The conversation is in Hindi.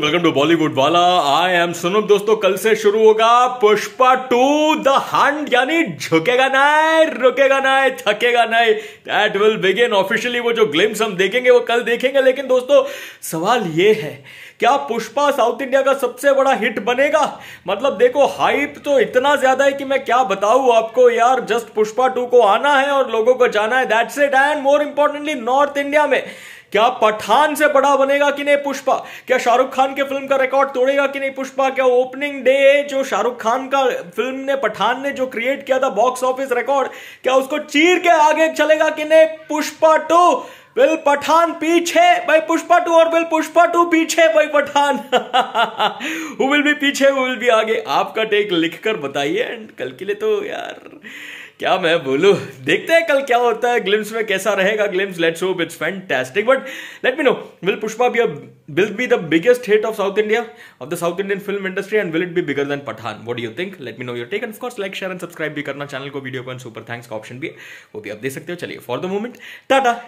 वेलकम टू बॉलीवुड वाला आई एम सुनुप दोस्तों कल से शुरू होगा पुष्पा टू द हंड यानी झुकेगा नहीं रुकेगा नहीं थकेगा नहीं दैट विल बिगिन ऑफिशियली वो जो ग्लिम्स हम देखेंगे वो कल देखेंगे लेकिन दोस्तों सवाल ये है क्या पुष्पा साउथ इंडिया का सबसे बड़ा हिट बनेगा मतलब देखो हाइप तो इतना ज्यादा है कि मैं क्या बताऊं आपको यार जस्ट पुष्पा टू को आना है और लोगों को जाना है that's it and more importantly north India में क्या पठान से बड़ा बनेगा कि नहीं पुष्पा क्या शाहरुख खान के फिल्म का रिकॉर्ड तोड़ेगा कि नहीं पुष्पा क्या ओपनिंग डे जो शाहरुख खान का फिल्म ने पठान ने जो क्रिएट किया था बॉक्स ऑफिस रिकॉर्ड क्या उसको चीर के आगे चलेगा कि नहीं पुष्पा टू बिल पठान पीछे भाई पुष्पा टू और बिल पुष्पा टू पीछे भाई पठान हु विल बी पीछे हु विल बी आगे आपका टेक लिखकर बताइए एंड कल के लिए तो यार क्या मैं बोलू देखते हैं कल क्या होता है ग्लिम्स में कैसा रहेगा glimpse let's hope it's fantastic but let me know will Pushpa be will be the biggest hit of South India of the South Indian film industry and will it be bigger than Pathaan what do you think let me know your take and of like share and subscribe भी करना चैनल को वीडियो को सुपर थैंक्स का ऑप्शन भी है वो भी आप देख सकते हो चलिए फॉर द मोमेंट टाटा